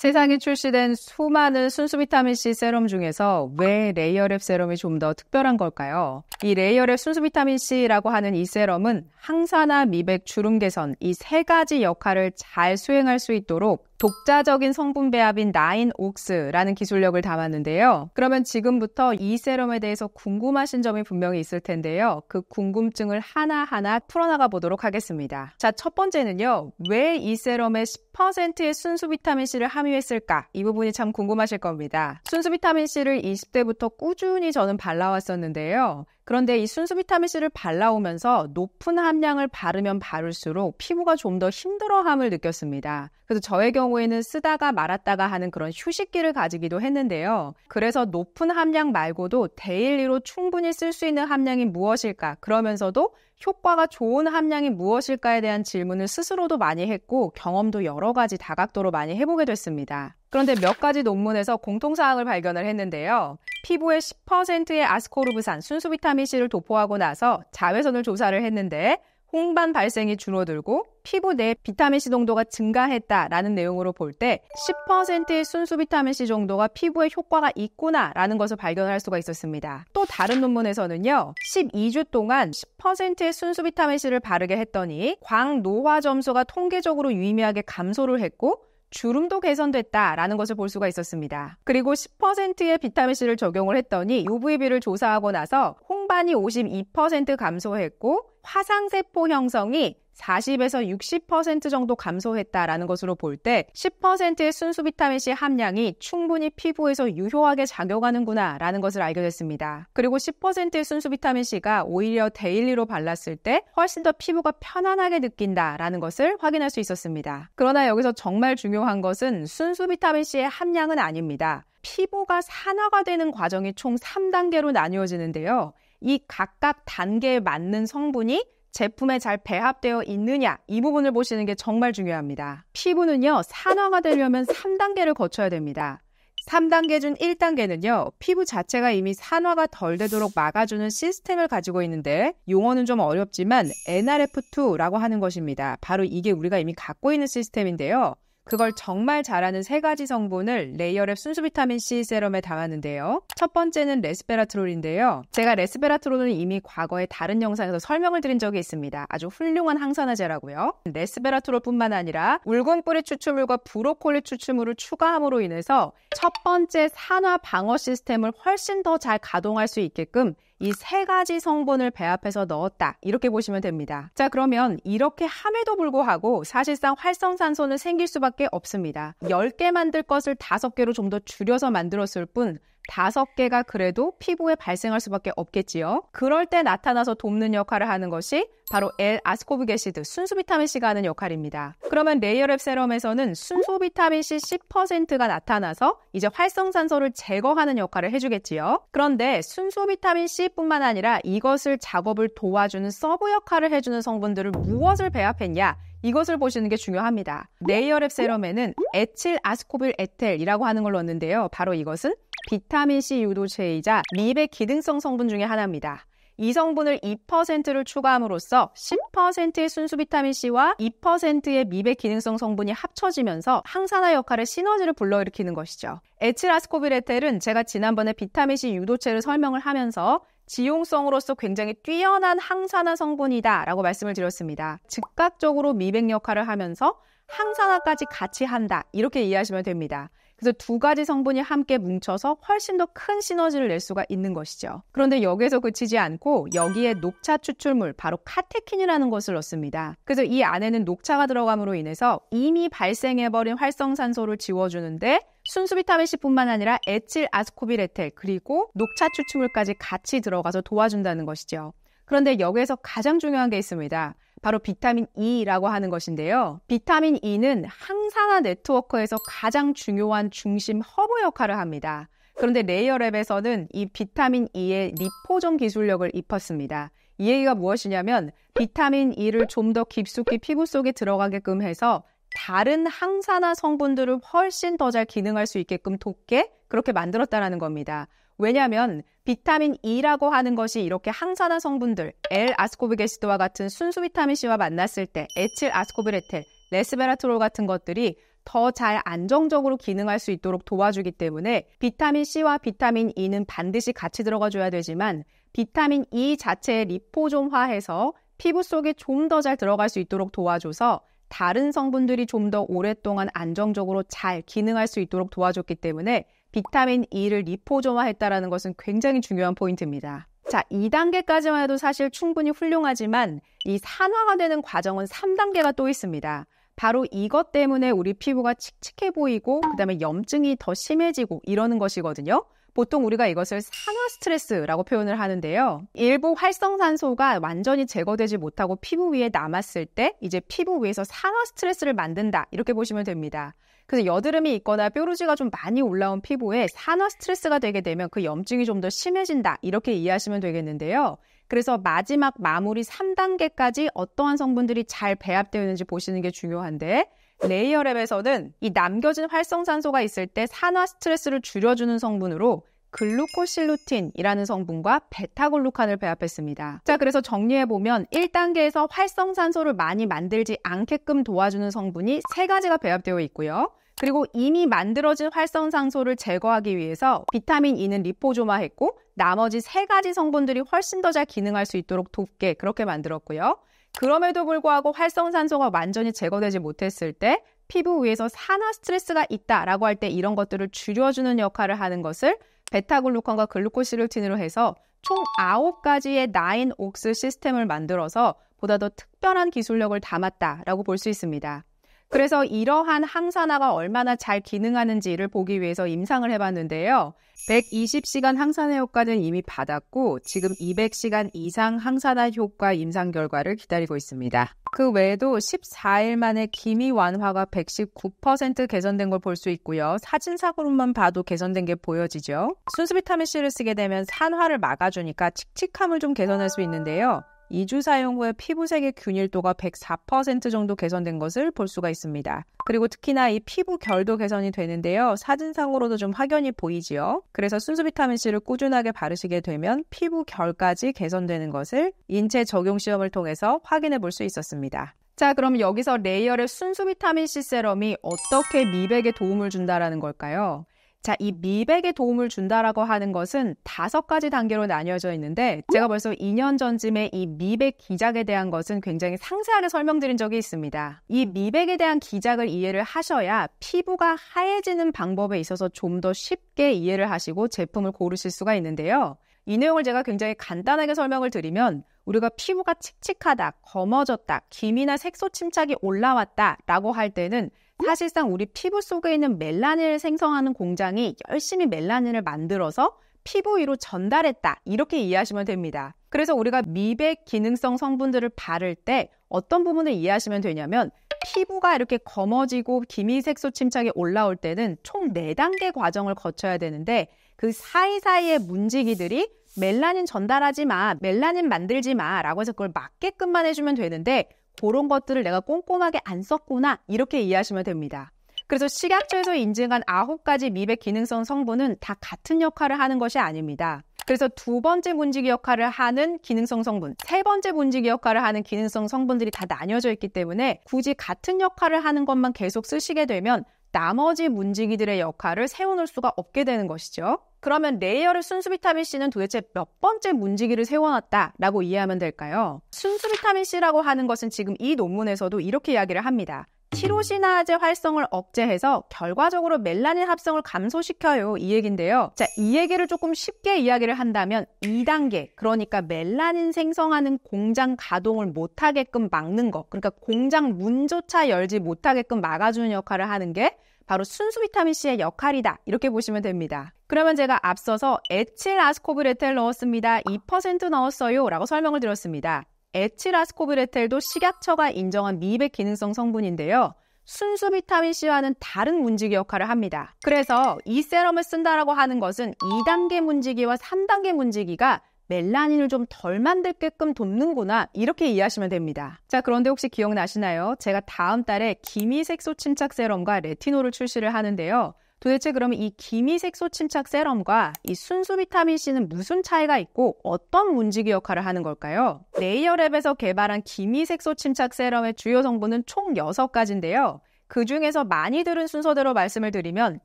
세상에 출시된 수많은 순수 비타민 C 세럼 중에서 왜 레이어랩 세럼이 좀 더 특별한 걸까요? 이 레이어랩 순수 비타민 C라고 하는 이 세럼은 항산화, 미백, 주름 개선 이 세 가지 역할을 잘 수행할 수 있도록 독자적인 성분 배합인 나인옥스라는 기술력을 담았는데요. 그러면 지금부터 이 세럼에 대해서 궁금하신 점이 분명히 있을 텐데요. 그 궁금증을 하나하나 풀어나가 보도록 하겠습니다. 자, 첫 번째는요. 왜 이 세럼에 10%의 순수 비타민C를 함유했을까? 이 부분이 참 궁금하실 겁니다. 순수 비타민C를 20대부터 꾸준히 저는 발라왔었는데요. 그런데 이 순수 비타민 C를 발라오면서 높은 함량을 바르면 바를수록 피부가 좀 더 힘들어함을 느꼈습니다. 그래서 저의 경우에는 쓰다가 말았다가 하는 그런 휴식기를 가지기도 했는데요. 그래서 높은 함량 말고도 데일리로 충분히 쓸 수 있는 함량이 무엇일까? 그러면서도 효과가 좋은 함량이 무엇일까에 대한 질문을 스스로도 많이 했고 경험도 여러 가지 다각도로 많이 해보게 됐습니다. 그런데 몇 가지 논문에서 공통사항을 발견을 했는데요. 피부에 10%의 아스코르브산 순수 비타민 C를 도포하고 나서 자외선을 조사를 했는데 홍반 발생이 줄어들고 피부 내 비타민 C 농도가 증가했다라는 내용으로 볼 때 10%의 순수 비타민 C 정도가 피부에 효과가 있구나라는 것을 발견할 수가 있었습니다. 또 다른 논문에서는요. 12주 동안 10%의 순수 비타민 C를 바르게 했더니 광 노화 점수가 통계적으로 유의미하게 감소를 했고 주름도 개선됐다라는 것을 볼 수가 있었습니다. 그리고 10%의 비타민C를 적용을 했더니 UVB를 조사하고 나서 홍반이 52% 감소했고 화상세포 형성이 40에서 60% 정도 감소했다라는 것으로 볼 때 10%의 순수 비타민 C 함량이 충분히 피부에서 유효하게 작용하는구나라는 것을 알게 됐습니다. 그리고 10%의 순수 비타민 C가 오히려 데일리로 발랐을 때 훨씬 더 피부가 편안하게 느낀다라는 것을 확인할 수 있었습니다. 그러나 여기서 정말 중요한 것은 순수 비타민 C의 함량은 아닙니다. 피부가 산화가 되는 과정이 총 3단계로 나뉘어지는데요. 이 각각 단계에 맞는 성분이 제품에 잘 배합되어 있느냐 이 부분을 보시는 게 정말 중요합니다. 피부는요 산화가 되려면 3단계를 거쳐야 됩니다. 3단계 중 1단계는요, 피부 자체가 이미 산화가 덜 되도록 막아주는 시스템을 가지고 있는데, 용어는 좀 어렵지만, NRF2라고 하는 것입니다. 바로 이게 우리가 이미 갖고 있는 시스템인데요. 그걸 정말 잘하는 세 가지 성분을 레이어랩 순수 비타민 C 세럼에 담았는데요. 첫 번째는 레스베라트롤인데요. 제가 레스베라트롤은 이미 과거에 다른 영상에서 설명을 드린 적이 있습니다. 아주 훌륭한 항산화제라고요. 레스베라트롤뿐만 아니라 울금뿌리 추출물과 브로콜리 추출물을 추가함으로 인해서 첫 번째 산화 방어 시스템을 훨씬 더 잘 가동할 수 있게끔 이세 가지 성분을 배합해서 넣었다. 이렇게 보시면 됩니다. 자, 그러면 이렇게 함에도 불구하고 사실상 활성산소는 생길 수밖에 없습니다. 10개 만들 것을 5개로 좀 더 줄여서 만들었을 뿐 다섯 개가 그래도 피부에 발생할 수밖에 없겠지요. 그럴 때 나타나서 돕는 역할을 하는 것이 바로 l 아스코브게시드 순수 비타민 C가 하는 역할입니다. 그러면 레이어랩 세럼에서는 순수 비타민 C 10%가 나타나서 이제 활성산소를 제거하는 역할을 해주겠지요. 그런데 순수 비타민 C뿐만 아니라 이것을 작업을 도와주는 서브 역할을 해주는 성분들을 무엇을 배합했냐? 이것을 보시는 게 중요합니다. 레이어랩 세럼에는 에칠 아스코빌 에텔이라고 하는 걸 넣었는데요. 바로 이것은 비타민C 유도체이자 립의 기능성 성분 중의 하나입니다. 이 성분을 2%를 추가함으로써 10%의 순수 비타민C와 2%의 미백 기능성 성분이 합쳐지면서 항산화 역할의 시너지를 불러일으키는 것이죠. 에츠라스코빌레텔은 제가 지난번에 비타민C 유도체를 설명을 하면서 지용성으로서 굉장히 뛰어난 항산화 성분이다 라고 말씀을 드렸습니다. 즉각적으로 미백 역할을 하면서 항산화까지 같이 한다. 이렇게 이해하시면 됩니다. 그래서 두 가지 성분이 함께 뭉쳐서 훨씬 더 큰 시너지를 낼 수가 있는 것이죠. 그런데 여기에서 그치지 않고 여기에 녹차 추출물 바로 카테킨이라는 것을 넣습니다. 그래서 이 안에는 녹차가 들어감으로 인해서 이미 발생해버린 활성산소를 지워주는데 순수 비타민 C뿐만 아니라 에틸아스코비레텔 그리고 녹차 추출물까지 같이 들어가서 도와준다는 것이죠. 그런데 여기에서 가장 중요한 게 있습니다. 바로 비타민 E라고 하는 것인데요. 비타민 E는 항산화 네트워크에서 가장 중요한 중심 허브 역할을 합니다. 그런데 레이어랩에서는 이 비타민 E의 리포점 기술력을 입었습니다이 얘기가 무엇이냐면 비타민 E를 좀 더 깊숙이 피부 속에 들어가게끔 해서 다른 항산화 성분들을 훨씬 더 잘 기능할 수 있게끔 돕게 그렇게 만들었다라는 겁니다. 왜냐하면 비타민 E라고 하는 것이 이렇게 항산화 성분들 L-아스코빌게시드와 같은 순수 비타민 C와 만났을 때에틸아스코빌레텔 레스베라트롤 같은 것들이 더 잘 안정적으로 기능할 수 있도록 도와주기 때문에 비타민 C와 비타민 E는 반드시 같이 들어가 줘야 되지만 비타민 E 자체의 리포좀화해서 피부 속에 좀 더 잘 들어갈 수 있도록 도와줘서 다른 성분들이 좀 더 오랫동안 안정적으로 잘 기능할 수 있도록 도와줬기 때문에 비타민 E를 리포조화했다라는 것은 굉장히 중요한 포인트입니다. 자, 2단계까지만 해도 사실 충분히 훌륭하지만 이 산화가 되는 과정은 3단계가 또 있습니다. 바로 이것 때문에 우리 피부가 칙칙해 보이고 그다음에 염증이 더 심해지고 이러는 것이거든요. 보통 우리가 이것을 산화 스트레스라고 표현을 하는데요. 일부 활성산소가 완전히 제거되지 못하고 피부 위에 남았을 때 이제 피부 위에서 산화 스트레스를 만든다. 이렇게 보시면 됩니다. 그래서 여드름이 있거나 뾰루지가 좀 많이 올라온 피부에 산화 스트레스가 되게 되면 그 염증이 좀 더 심해진다. 이렇게 이해하시면 되겠는데요. 그래서 마지막 마무리 3단계까지 어떠한 성분들이 잘 배합되는지 어있 보시는 게 중요한데 레이어 랩에서는 이 남겨진 활성산소가 있을 때 산화 스트레스를 줄여주는 성분으로 글루코실루틴이라는 성분과 베타글루칸을 배합했습니다. 자, 그래서 정리해보면 1단계에서 활성산소를 많이 만들지 않게끔 도와주는 성분이 3가지가 배합되어 있고요. 그리고 이미 만들어진 활성산소를 제거하기 위해서 비타민 E는 리포조마했고 나머지 세 가지 성분들이 훨씬 더 잘 기능할 수 있도록 돕게 그렇게 만들었고요. 그럼에도 불구하고 활성산소가 완전히 제거되지 못했을 때 피부 위에서 산화 스트레스가 있다라고 할 때 이런 것들을 줄여주는 역할을 하는 것을 베타글루컨과 글루코시루틴으로 해서 총 9가지의 나인 옥스 시스템을 만들어서 보다 더 특별한 기술력을 담았다라고 볼 수 있습니다. 그래서 이러한 항산화가 얼마나 잘 기능하는지를 보기 위해서 임상을 해봤는데요. 120시간 항산화 효과는 이미 받았고 지금 200시간 이상 항산화 효과 임상 결과를 기다리고 있습니다. 그 외에도 14일 만에 기미 완화가 119% 개선된 걸 볼 수 있고요. 사진상으로만 봐도 개선된 게 보여지죠. 순수 비타민 C를 쓰게 되면 산화를 막아주니까 칙칙함을 좀 개선할 수 있는데요. 2주 사용 후에 피부색의 균일도가 104% 정도 개선된 것을 볼 수가 있습니다. 그리고 특히나 이 피부 결도 개선이 되는데요. 사진상으로도 좀 확연히 보이지요. 그래서 순수 비타민 C를 꾸준하게 바르시게 되면 피부 결까지 개선되는 것을 인체 적용 시험을 통해서 확인해 볼 수 있었습니다. 자, 그럼 여기서 레이어의 순수 비타민 C 세럼이 어떻게 미백에 도움을 준다라는 걸까요? 자, 이 미백에 도움을 준다라고 하는 것은 다섯 가지 단계로 나뉘어져 있는데 제가 벌써 2년 전쯤에 이 미백 기작에 대한 것은 굉장히 상세하게 설명드린 적이 있습니다. 이 미백에 대한 기작을 이해를 하셔야 피부가 하얘지는 방법에 있어서 좀 더 쉽게 이해를 하시고 제품을 고르실 수가 있는데요. 이 내용을 제가 굉장히 간단하게 설명을 드리면 우리가 피부가 칙칙하다, 검어졌다, 기미나 색소 침착이 올라왔다 라고 할 때는 사실상 우리 피부 속에 있는 멜라닌을 생성하는 공장이 열심히 멜라닌을 만들어서 피부 위로 전달했다. 이렇게 이해하시면 됩니다. 그래서 우리가 미백 기능성 성분들을 바를 때 어떤 부분을 이해하시면 되냐면 피부가 이렇게 검어지고 기미색소 침착이 올라올 때는 총 4단계 과정을 거쳐야 되는데 그 사이사이의 문지기들이 멜라닌 전달하지 마, 멜라닌 만들지 마 라고 해서 그걸 맞게끔만 해주면 되는데 그런 것들을 내가 꼼꼼하게 안 썼구나 이렇게 이해하시면 됩니다. 그래서 식약처에서 인증한 아홉 가지 미백 기능성 성분은 다 같은 역할을 하는 것이 아닙니다. 그래서 두 번째 문지기 역할을 하는 기능성 성분, 세 번째 문지기 역할을 하는 기능성 성분들이 다 나뉘어져 있기 때문에 굳이 같은 역할을 하는 것만 계속 쓰시게 되면 나머지 문지기들의 역할을 세워놓을 수가 없게 되는 것이죠. 그러면 레이어를 순수 비타민 C는 도대체 몇 번째 문지기를 세워놨다라고 이해하면 될까요? 순수 비타민 C라고 하는 것은 지금 이 논문에서도 이렇게 이야기를 합니다. 티로시나제 활성을 억제해서 결과적으로 멜라닌 합성을 감소시켜요. 이 얘긴데요. 자, 이 얘기를 조금 쉽게 이야기를 한다면 2단계, 그러니까 멜라닌 생성하는 공장 가동을 못하게끔 막는 것, 그러니까 공장 문조차 열지 못하게끔 막아주는 역할을 하는 게 바로 순수 비타민 C의 역할이다. 이렇게 보시면 됩니다. 그러면 제가 앞서서 에칠 아스코브레텔 넣었습니다. 2% 넣었어요. 라고 설명을 드렸습니다. 에칠 아스코브레텔도 식약처가 인정한 미백 기능성 성분인데요. 순수 비타민 C와는 다른 문지기 역할을 합니다. 그래서 이 세럼을 쓴다라고 하는 것은 2단계 문지기와 3단계 문지기가 멜라닌을 좀 덜 만들게끔 돕는구나 이렇게 이해하시면 됩니다. 자 그런데 혹시 기억나시나요? 제가 다음 달에 기미색소 침착 세럼과 레티놀을 출시를 하는데요. 도대체 그러면 이 기미색소 침착 세럼과 이 순수 비타민 C는 무슨 차이가 있고 어떤 문지기 역할을 하는 걸까요? 네이어랩에서 개발한 기미색소 침착 세럼의 주요 성분은 총 6가지인데요. 그 중에서 많이 들은 순서대로 말씀을 드리면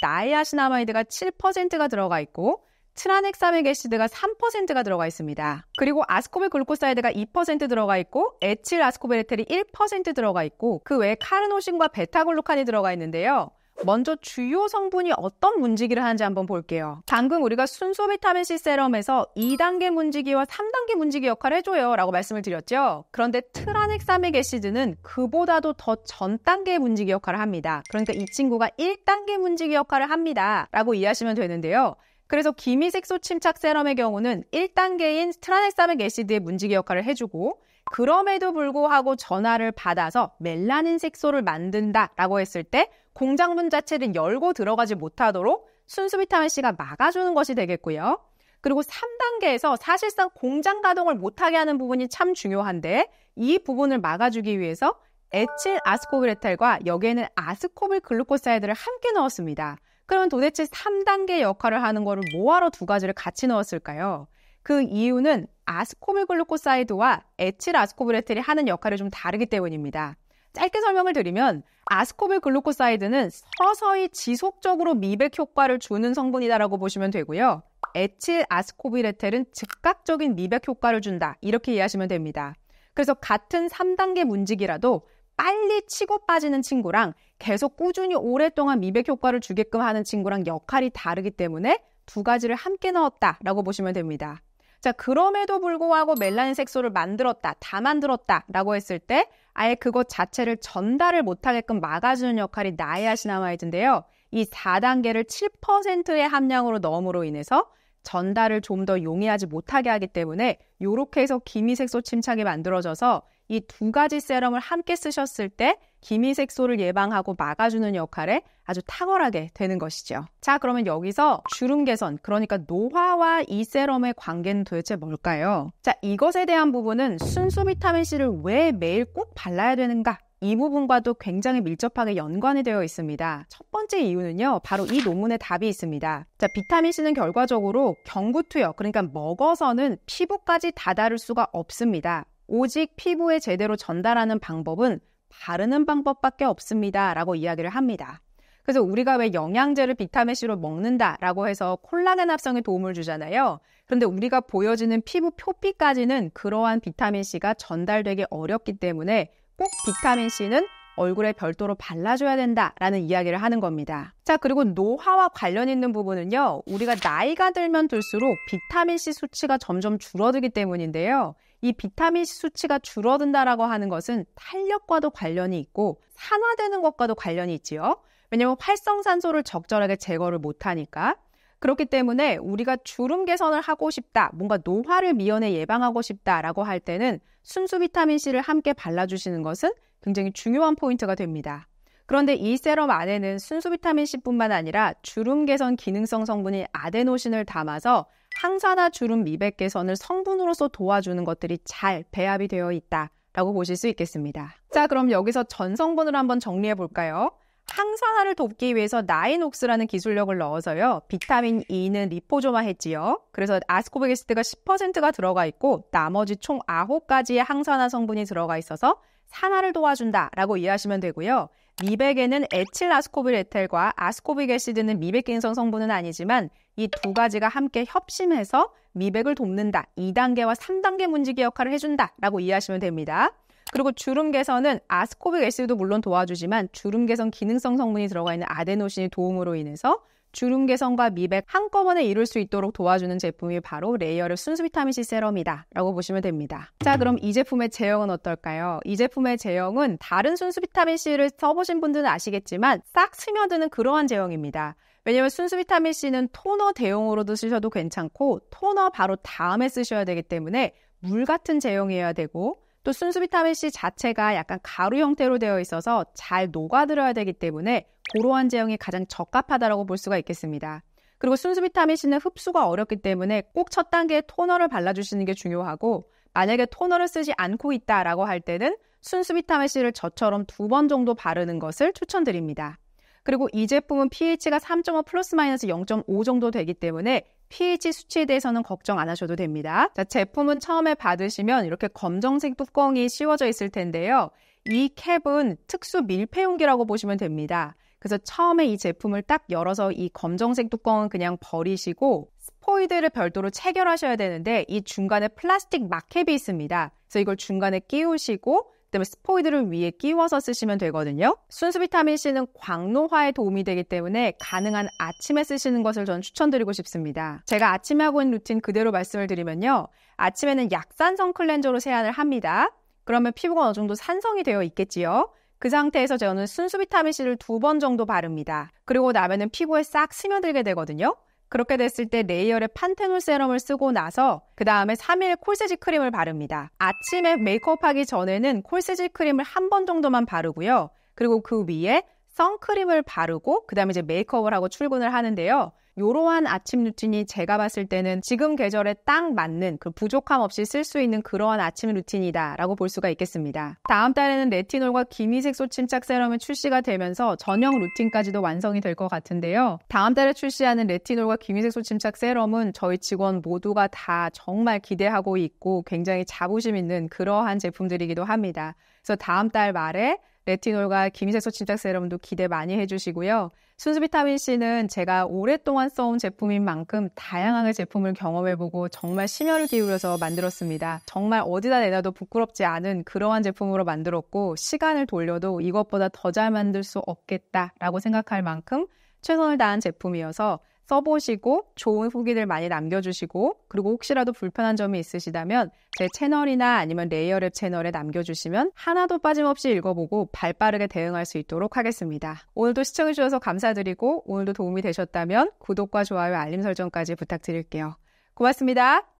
나이아시나마이드가 7%가 들어가 있고 트라넥사믹 애시드가 3%가 들어가 있습니다. 그리고 아스코빌 글코사이드가2% 들어가 있고 에칠 아스코빌에텔이 1% 들어가 있고 그 외에 카르노신과 베타글루칸이 들어가 있는데요. 먼저 주요 성분이 어떤 문지기를 하는지 한번 볼게요. 방금 우리가 순소 비타민C 세럼에서 2단계 문지기와 3단계 문지기 역할을 해줘요 라고 말씀을 드렸죠. 그런데 트라넥사믹 애시드는 그보다도 더 전 단계 문지기 역할을 합니다. 그러니까 이 친구가 1단계 문지기 역할을 합니다 라고 이해하시면 되는데요. 그래서 기미색소 침착 세럼의 경우는 1단계인 트라넥사믹 애시드의 문지기 역할을 해주고 그럼에도 불구하고 전화를 받아서 멜라닌 색소를 만든다라고 했을 때 공장문 자체를 열고 들어가지 못하도록 순수 비타민 C가 막아주는 것이 되겠고요. 그리고 3단계에서 사실상 공장 가동을 못하게 하는 부분이 참 중요한데 이 부분을 막아주기 위해서 에칠 아스코빌레탈과 여기에는 아스코빌 글루코사이드를 함께 넣었습니다. 그러면 도대체 3단계 역할을 하는 거를 뭐하러 두 가지를 같이 넣었을까요? 그 이유는 아스코빌 글루코사이드와 에칠 아스코빌레탈이 하는 역할을 좀 다르기 때문입니다. 짧게 설명을 드리면 아스코빌 글루코사이드는 서서히 지속적으로 미백 효과를 주는 성분이다라고 보시면 되고요. 에칠 아스코빌에텔은 즉각적인 미백 효과를 준다. 이렇게 이해하시면 됩니다. 그래서 같은 3단계 문직이라도 빨리 치고 빠지는 친구랑 계속 꾸준히 오랫동안 미백 효과를 주게끔 하는 친구랑 역할이 다르기 때문에 두 가지를 함께 넣었다라고 보시면 됩니다. 자, 그럼에도 불구하고 멜라닌 색소를 만들었다, 다 만들었다 라고 했을 때 아예 그것 자체를 전달을 못하게끔 막아주는 역할이 나이아시나마이드인데요. 이 4단계를 7%의 함량으로 넣음으로 인해서 전달을 좀 더 용이하지 못하게 하기 때문에 요렇게 해서 기미색소 침착이 만들어져서 이 두 가지 세럼을 함께 쓰셨을 때 기미색소를 예방하고 막아주는 역할에 아주 탁월하게 되는 것이죠. 자, 그러면 여기서 주름 개선, 그러니까 노화와 이 세럼의 관계는 도대체 뭘까요? 자, 이것에 대한 부분은 순수 비타민C를 왜 매일 꼭 발라야 되는가? 이 부분과도 굉장히 밀접하게 연관이 되어 있습니다. 첫 번째 이유는요, 바로 이 논문의 답이 있습니다. 자, 비타민C는 결과적으로 경구투여, 그러니까 먹어서는 피부까지 다다를 수가 없습니다. 오직 피부에 제대로 전달하는 방법은 바르는 방법밖에 없습니다. 라고 이야기를 합니다. 그래서 우리가 왜 영양제를 비타민C로 먹는다라고 해서 콜라겐 합성에 도움을 주잖아요. 그런데 우리가 보여지는 피부 표피까지는 그러한 비타민C가 전달되기 어렵기 때문에 꼭 비타민C는 얼굴에 별도로 발라줘야 된다라는 이야기를 하는 겁니다. 자, 그리고 노화와 관련 있는 부분은요, 우리가 나이가 들면 들수록 비타민C 수치가 점점 줄어들기 때문인데요. 이 비타민 C 수치가 줄어든다라고 하는 것은 탄력과도 관련이 있고 산화되는 것과도 관련이 있지요. 왜냐하면 활성산소를 적절하게 제거를 못하니까. 그렇기 때문에 우리가 주름 개선을 하고 싶다, 뭔가 노화를 미연에 예방하고 싶다라고 할 때는 순수 비타민 C를 함께 발라주시는 것은 굉장히 중요한 포인트가 됩니다. 그런데 이 세럼 안에는 순수 비타민 C뿐만 아니라 주름 개선 기능성 성분인 아데노신을 담아서 항산화 주름 미백 개선을 성분으로서 도와주는 것들이 잘 배합이 되어 있다라고 보실 수 있겠습니다. 자, 그럼 여기서 전성분을 한번 정리해 볼까요? 항산화를 돕기 위해서 나인옥스라는 기술력을 넣어서요. 비타민 E는 리포조마 했지요. 그래서 아스코베게스트가 10%가 들어가 있고 나머지 총 9가지의 항산화 성분이 들어가 있어서 산화를 도와준다라고 이해하시면 되고요. 미백에는 에틸 아스코빌에텔과 아스코빅 에시드는 미백 갱성 성분은 아니지만 이 두 가지가 함께 협심해서 미백을 돕는다. 2단계와 3단계 문지기 역할을 해준다라고 이해하시면 됩니다. 그리고 주름 개선은 아스코빅 에시드도 물론 도와주지만 주름 개선 기능성 성분이 들어가 있는 아데노신의 도움으로 인해서 주름 개선과 미백 한꺼번에 이룰 수 있도록 도와주는 제품이 바로 레이어를 순수 비타민 C 세럼이다 라고 보시면 됩니다. 자 그럼 이 제품의 제형은 어떨까요? 이 제품의 제형은 다른 순수 비타민 C를 써보신 분들은 아시겠지만 싹 스며드는 그러한 제형입니다. 왜냐면 순수 비타민 C는 토너 대용으로도 쓰셔도 괜찮고 토너 바로 다음에 쓰셔야 되기 때문에 물 같은 제형이어야 되고 또 순수 비타민 C 자체가 약간 가루 형태로 되어 있어서 잘 녹아들어야 되기 때문에 고로한 제형이 가장 적합하다고볼 수가 있겠습니다. 그리고 순수 비타민 C는 흡수가 어렵기 때문에 꼭 첫 단계에 토너를 발라주시는 게 중요하고 만약에 토너를 쓰지 않고 있다라고 할 때는 순수 비타민 C를 저처럼 두 번 정도 바르는 것을 추천드립니다. 그리고 이 제품은 pH가 3.5 플러스 마이너스 0.5 정도 되기 때문에 pH 수치에 대해서는 걱정 안 하셔도 됩니다. 자, 제품은 처음에 받으시면 이렇게 검정색 뚜껑이 씌워져 있을 텐데요. 이 캡은 특수 밀폐용기라고 보시면 됩니다. 그래서 처음에 이 제품을 딱 열어서 이 검정색 뚜껑은 그냥 버리시고 스포이드를 별도로 체결하셔야 되는데 이 중간에 플라스틱 마켓이 있습니다. 그래서 이걸 중간에 끼우시고 때문에 스포이드를 위에 끼워서 쓰시면 되거든요. 순수 비타민 C는 광노화에 도움이 되기 때문에 가능한 아침에 쓰시는 것을 전 추천드리고 싶습니다. 제가 아침에 하고 있는 루틴 그대로 말씀을 드리면요. 아침에는 약산성 클렌저로 세안을 합니다. 그러면 피부가 어느 정도 산성이 되어 있겠지요. 그 상태에서 저는 순수 비타민 C를 두 번 정도 바릅니다. 그리고 나면은 피부에 싹 스며들게 되거든요. 그렇게 됐을 때 레이어에 판테놀 세럼을 쓰고 나서 그 다음에 3일 콜세지 크림을 바릅니다. 아침에 메이크업하기 전에는 콜세지 크림을 한 번 정도만 바르고요. 그리고 그 위에 선크림을 바르고 그 다음에 이제 메이크업을 하고 출근을 하는데요. 이러한 아침 루틴이 제가 봤을 때는 지금 계절에 딱 맞는 그 부족함 없이 쓸 수 있는 그러한 아침 루틴이다라고 볼 수가 있겠습니다. 다음 달에는 레티놀과 기미색소 침착 세럼이 출시가 되면서 전용 루틴까지도 완성이 될 것 같은데요. 다음 달에 출시하는 레티놀과 기미색소 침착 세럼은 저희 직원 모두가 다 정말 기대하고 있고 굉장히 자부심 있는 그러한 제품들이기도 합니다. 그래서 다음 달 말에 레티놀과 기미세소 침착 세럼도 기대 많이 해주시고요. 순수 비타민 C는 제가 오랫동안 써온 제품인 만큼 다양한 제품을 경험해보고 정말 심혈을 기울여서 만들었습니다. 정말 어디다 내놔도 부끄럽지 않은 그러한 제품으로 만들었고 시간을 돌려도 이것보다 더 잘 만들 수 없겠다라고 생각할 만큼 최선을 다한 제품이어서 써보시고 좋은 후기들 많이 남겨주시고 그리고 혹시라도 불편한 점이 있으시다면 제 채널이나 아니면 레이어랩 채널에 남겨주시면 하나도 빠짐없이 읽어보고 발빠르게 대응할 수 있도록 하겠습니다. 오늘도 시청해주셔서 감사드리고 오늘도 도움이 되셨다면 구독과 좋아요 알림 설정까지 부탁드릴게요. 고맙습니다.